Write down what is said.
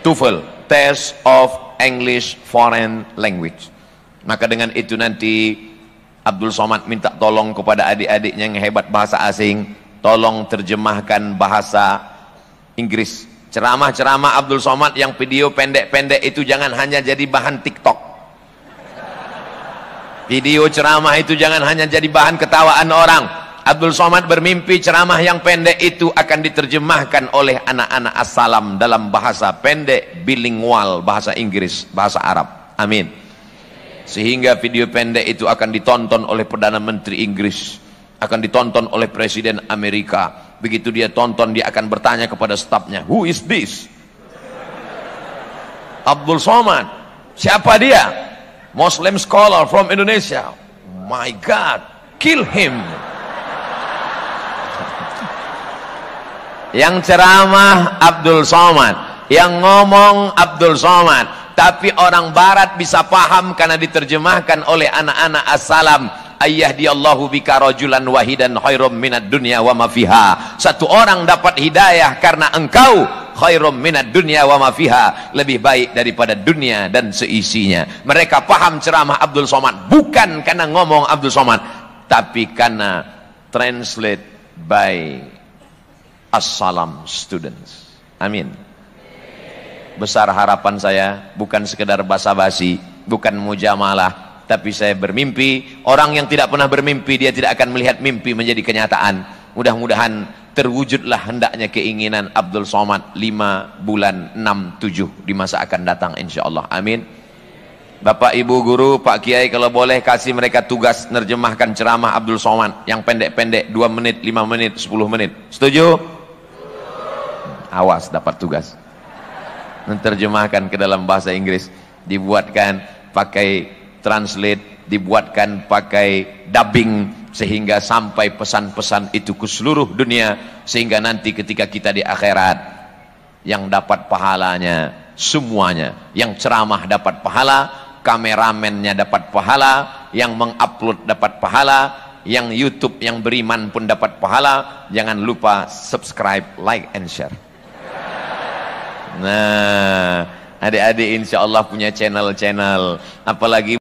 TOEFL, Test of English Foreign Language. Maka dengan itu nanti Abdul Somad minta tolong kepada adik-adiknya yang hebat bahasa asing, tolong terjemahkan bahasa Inggris. Ceramah-ceramah Abdul Somad yang video pendek-pendek itu jangan hanya jadi bahan TikTok. Video ceramah itu jangan hanya jadi bahan ketawaan orang Abdul Somad bermimpi ceramah yang pendek itu akan diterjemahkan oleh anak-anak assalam dalam bahasa pendek bilingual, bahasa Inggris, bahasa Arab. Amin. Sehingga video pendek itu akan ditonton oleh Perdana Menteri Inggris, akan ditonton oleh Presiden Amerika. Begitu dia tonton, dia akan bertanya kepada stafnya, Who is this? Abdul Somad. Siapa dia? Muslim scholar from Indonesia. My God, kill him. yang ceramah Abdul Somad, yang ngomong Abdul Somad. Tapi orang barat bisa paham karena diterjemahkan oleh anak-anak asalam. Ayah di Allahu bika rajulan wahidan khairum Minat Dunia wa mafiha. Satu orang dapat hidayah karena engkau khairum Minat Dunia wa mafiha. Lebih baik daripada dunia dan seisinya. Mereka paham ceramah Abdul Somad. Bukan karena ngomong Abdul Somad. Tapi karena translate by Assalam students. Amin. Besar harapan saya bukan sekedar basa-basi, bukan mujamalah, tapi saya bermimpi, orang yang tidak pernah bermimpi dia tidak akan melihat mimpi menjadi kenyataan. Mudah-mudahan terwujudlah hendaknya keinginan Abdul Somad 5 bulan 6 7 di masa akan datang insya Allah, Amin. Bapak Ibu guru, Pak Kiai kalau boleh kasih mereka tugas nerjemahkan ceramah Abdul Somad yang pendek-pendek 2 menit, 5 menit, 10 menit. Setuju? awas dapat tugas menerjemahkan ke dalam bahasa Inggris dibuatkan pakai translate dibuatkan pakai dubbing sehingga sampai pesan-pesan itu ke seluruh dunia sehingga nanti ketika kita di akhirat yang dapat pahalanya semuanya yang ceramah dapat pahala kameramennya dapat pahala yang mengupload dapat pahala yang YouTube yang beriman pun dapat pahala jangan lupa subscribe like and share Nah, adik-adik insya Allah punya channel-channel. Apalagi